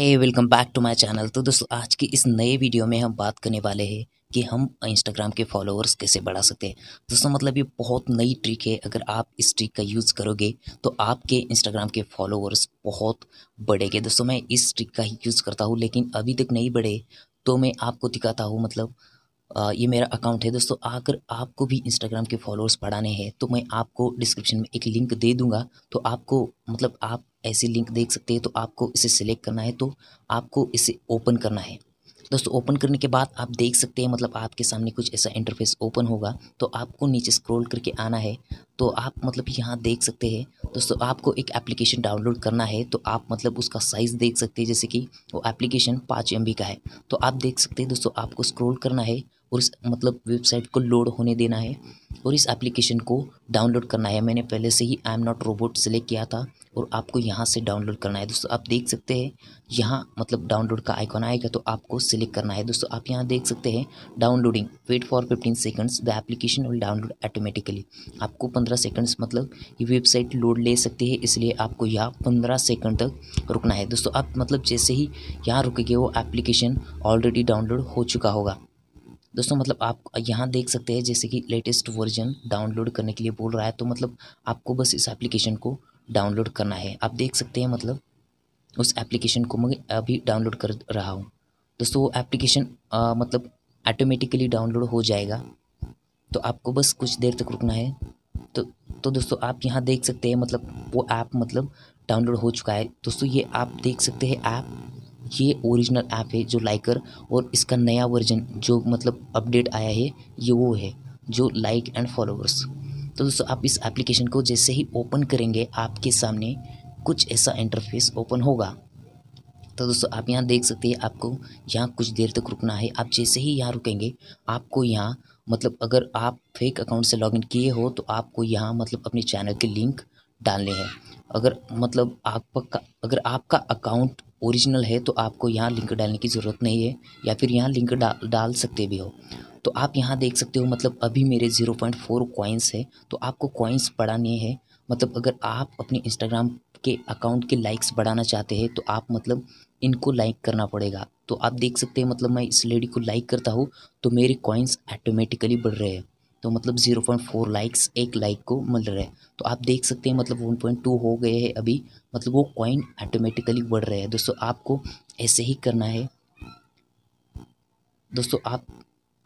hey welcome back to my channel तो दोस्तों आज की इस नए वीडियो में हम बात करने वाले हैं कि हम इंस्टाग्राम के फॉलोअर्स कैसे बढ़ा सकते हैं दोस्तों मतलब ये बहुत नई ट्रिक है अगर आप इस ट्रिक का यूज़ करोगे तो आपके इंस्टाग्राम के फॉलोअर्स बहुत बढ़ेंगे दोस्तों मैं इस ट्रिक का ही यूज़ करता हूँ लेकिन अभी तक नहीं बढ़े तो मैं आपको दिखाता हूँ मतलब ये मेरा अकाउंट है दोस्तों अगर आपको भी इंस्टाग्राम के फॉलोअर्स बढ़ाने हैं तो मैं आपको डिस्क्रिप्शन में एक लिंक दे दूंगा तो आपको मतलब आप ऐसी लिंक देख सकते हैं तो आपको इसे सिलेक्ट करना है तो आपको इसे ओपन करना है दोस्तों ओपन करने के बाद आप देख सकते हैं मतलब आपके सामने कुछ ऐसा इंटरफेस ओपन होगा तो आपको नीचे स्क्रॉल करके आना है तो आप मतलब यहाँ देख सकते हैं दोस्तों आपको एक एप्लीकेशन डाउनलोड करना है तो आप मतलब उसका साइज़ देख सकते हैं जैसे कि वो एप्लीकेशन पाँच एम का है तो आप देख सकते हैं दोस्तों आपको स्क्रोल करना है और इस मतलब वेबसाइट को लोड होने देना है और इस एप्लीकेशन को डाउनलोड करना है मैंने पहले से ही I am not robot select किया था और आपको यहाँ से डाउनलोड करना है दोस्तों आप देख सकते हैं यहाँ मतलब डाउनलोड का आइकॉन आएगा तो आपको सिलेक्ट करना है दोस्तों आप यहाँ देख सकते हैं downloading wait for fifteen seconds the application will download automatically आपको पंद्रह सेकंड्स मतलब ये वेबसाइट लोड ले सकती है इसलिए आपको यहाँ पंद्रह सेकंड तक रुकना है दोस्तों आप मतलब जैसे ही यहाँ रुकेंगे वो एप्लीकेशन ऑलरेडी डाउनलोड हो चुका होगा दोस्तों मतलब आप यहाँ देख सकते हैं जैसे कि लेटेस्ट वर्जन डाउनलोड करने के लिए बोल रहा है तो मतलब आपको बस इस एप्लीकेशन को डाउनलोड करना है आप देख सकते हैं मतलब उस एप्लीकेशन को मैं अभी डाउनलोड कर रहा हूँ दोस्तों वो एप्लीकेशन मतलब ऑटोमेटिकली डाउनलोड हो जाएगा तो आपको बस कुछ देर तक रुकना है तो तो दोस्तों आप यहाँ देख सकते हैं मतलब वो ऐप मतलब डाउनलोड हो चुका है दोस्तों ये आप देख सकते हैं ऐप ये ओरिजिनल ऐप है जो लाइकर और इसका नया वर्जन जो मतलब अपडेट आया है ये वो है जो लाइक एंड फॉलोअर्स तो दोस्तों आप इस एप्लीकेशन को जैसे ही ओपन करेंगे आपके सामने कुछ ऐसा इंटरफेस ओपन होगा तो दोस्तों आप यहाँ देख सकते हैं आपको यहाँ कुछ देर तक रुकना है आप जैसे ही यहाँ रुकेंगे आपको यहाँ मतलब अगर आप फेक अकाउंट से लॉगिन किए हो तो आपको यहाँ मतलब अपने चैनल के लिंक डालने हैं अगर मतलब आपका अगर आपका अकाउंट ओरिजिनल है तो आपको यहाँ लिंक डालने की ज़रूरत नहीं है या फिर यहाँ लिंक डाल डाल सकते भी हो तो आप यहाँ देख सकते हो मतलब अभी मेरे ज़ीरो पॉइंट फोर कॉइन्स है तो आपको कॉइन्स बढ़ाने हैं मतलब अगर आप अपने इंस्टाग्राम के अकाउंट के लाइक्स बढ़ाना चाहते हैं तो आप मतलब इनको लाइक करना पड़ेगा तो आप देख सकते हैं मतलब मैं इस लेडी को लाइक करता हूँ तो मेरे कॉइन्स ऑटोमेटिकली बढ़ रहे हैं तो मतलब ज़ीरो पॉइंट फोर लाइक्स एक लाइक को मिल रहा है तो आप देख सकते हैं मतलब वन पॉइंट टू हो गए हैं अभी मतलब वो कॉइन ऑटोमेटिकली बढ़ रहा है दोस्तों आपको ऐसे ही करना है दोस्तों आप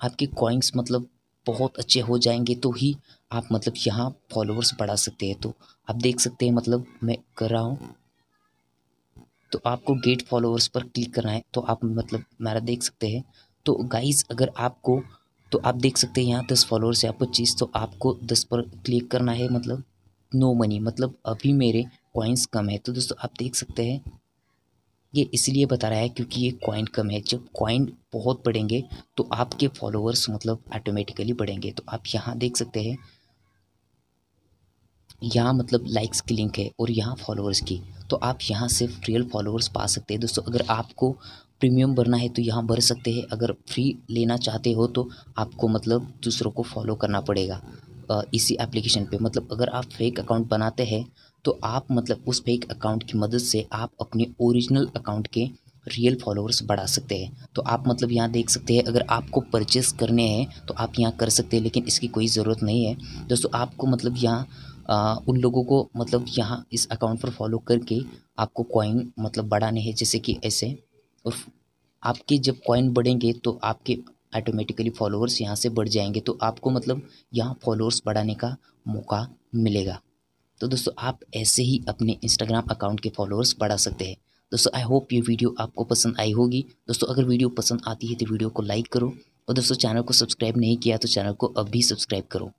आपके कॉइन्स मतलब बहुत अच्छे हो जाएंगे तो ही आप मतलब यहाँ फॉलोवर्स बढ़ा सकते हैं तो आप देख सकते हैं मतलब मैं कर रहा हूँ तो आपको गेट फॉलोवर्स पर क्लिक करना है तो आप मतलब मेरा देख सकते हैं तो गाइज़ अगर आपको तो आप देख सकते हैं यहाँ दस फॉलोअर्स है आपको चीज़ तो आपको दस पर क्लिक करना है मतलब नो मनी मतलब अभी मेरे कॉइन्स कम है तो दोस्तों आप देख सकते हैं ये इसलिए बता रहा है क्योंकि ये कॉइन कम है जब कॉइन बहुत बढ़ेंगे तो आपके फॉलोअर्स मतलब ऑटोमेटिकली बढ़ेंगे तो आप यहाँ देख सकते हैं यहाँ मतलब लाइक्स की लिंक है और यहाँ फॉलोअर्स की तो आप यहाँ से रियल फॉलोअर्स पा सकते हैं दोस्तों अगर आपको प्रीमियम भरना है तो यहाँ भर सकते हैं अगर फ्री लेना चाहते हो तो आपको मतलब दूसरों को फॉलो करना पड़ेगा इसी एप्लीकेशन पे मतलब अगर आप फेक अकाउंट बनाते हैं तो आप मतलब उस फेक अकाउंट की मदद से आप अपने ओरिजिनल अकाउंट के रियल फॉलोअर्स बढ़ा सकते हैं तो आप मतलब यहाँ देख सकते हैं अगर आपको परचेस करने हैं तो आप यहाँ कर सकते हैं लेकिन इसकी कोई ज़रूरत नहीं है दोस्तों आपको मतलब यहाँ उन लोगों को मतलब यहाँ इस अकाउंट पर फॉलो करके आपको कॉइन मतलब बढ़ाने हैं जैसे कि ऐसे और आपके जब कॉइन बढ़ेंगे तो आपके ऑटोमेटिकली फॉलोअर्स यहाँ से बढ़ जाएंगे तो आपको मतलब यहाँ फॉलोअर्स बढ़ाने का मौका मिलेगा तो दोस्तों आप ऐसे ही अपने इंस्टाग्राम अकाउंट के फॉलोअर्स बढ़ा सकते हैं दोस्तों आई होप ये वीडियो आपको पसंद आई होगी दोस्तों अगर वीडियो पसंद आती है तो वीडियो को लाइक करो और दोस्तों चैनल को सब्सक्राइब नहीं किया तो चैनल को अब भी सब्सक्राइब करो